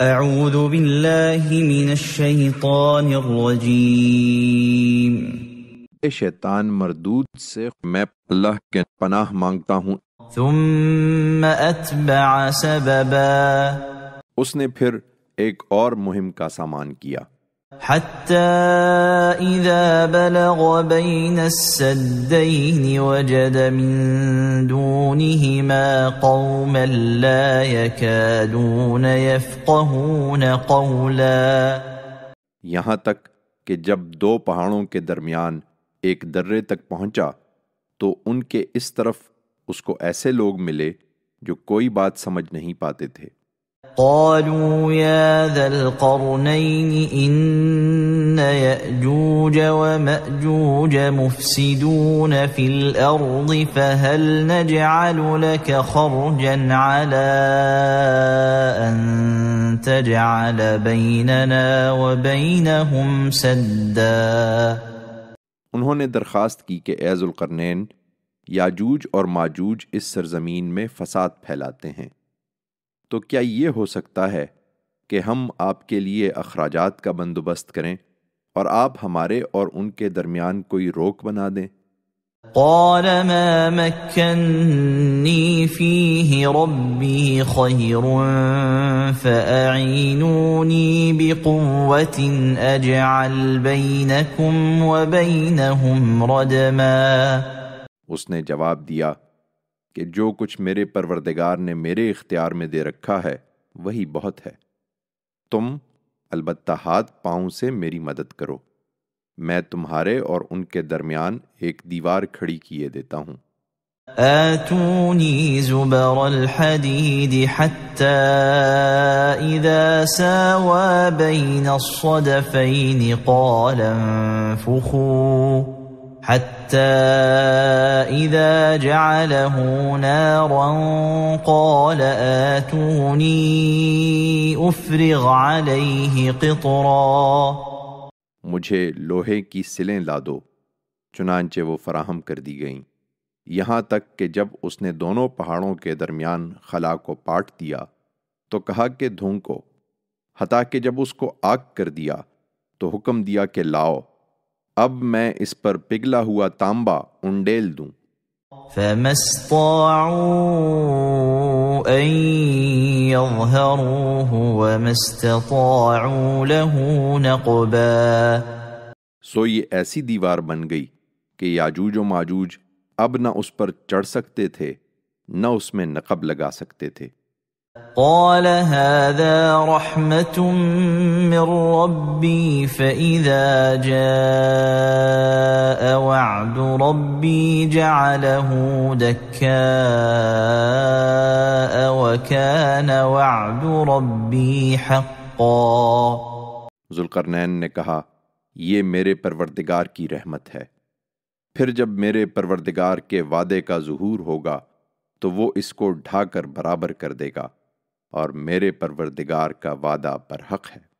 أعوذ بالله من الشیطان الرجیم اے شیطان مردود سے میں اللہ کے پناہ مانگتا ہوں ثم اتبع سببا اس نے پھر ایک اور مہم کا سامان کیا یہاں تک کہ جب دو پہاڑوں کے درمیان ایک درے تک پہنچا تو ان کے اس طرف اس کو ایسے لوگ ملے جو کوئی بات سمجھ نہیں پاتے تھے قالوا يا ذا القرنين إن يأجوج ومأجوج مفسدون في الأرض فهل نجعل لك خرجا على أن تجعل بيننا وبينهم سدا درخواست کی کہ ایز القرنین یاجوج اور ماجوج اس سرزمین میں فساد پھیلاتے ہیں تو کیا یہ ہو سکتا ہے کہ ہم آپ کے لیے اخراجات کا بندوبست کریں اور آپ ہمارے اور ان کے درمیان کوئی روک بنا دیں قال ما مكنني فيه ربي خير فأعينوني بقوة أجعل بينكم وبينهم ردما اس نے جواب دیا کہ جو کچھ میرے پروردگار نے میرے اختیار میں دے رکھا ہے وہی بہت ہے تم البتہ ہاتھ پاؤں سے میری مدد کرو میں تمہارے اور ان کے درمیان ایک دیوار کھڑی کیے دیتا ہوں زبر قال مجھے لوہے کی سلیں لا دو چنانچہ وہ فراہم کر دی گئیں یہاں تک کہ جب اس نے دونوں پہاڑوں کے درمیان خلا کو پاٹ دیا تو کہا کہ دھونکو حتیٰ کہ جب اس کو آگ کر دیا تو حکم دیا کہ لاؤ اب میں اس پر پگھلا ہوا تانبا انڈیل دوں نقبا سو یہ ایسی دیوار بن گئی کہ یاجوج و ماجوج اب نہ اس پر چڑھ سکتے تھے نہ اس میں نقب لگا سکتے تھے قال هذا رحمة من ربي فإذا جاء وعد ربي جعله دكاء وكان وعد ربي حقا ذوالقرنین نے کہا یہ میرے پروردگار کی رحمت ہے پھر جب میرے پروردگار کے وعدے کا ظہور ہوگا تو وہ اس کو ڈھا کر برابر کر دے گا اور میرے پروردگار کا وعدہ برحق ہے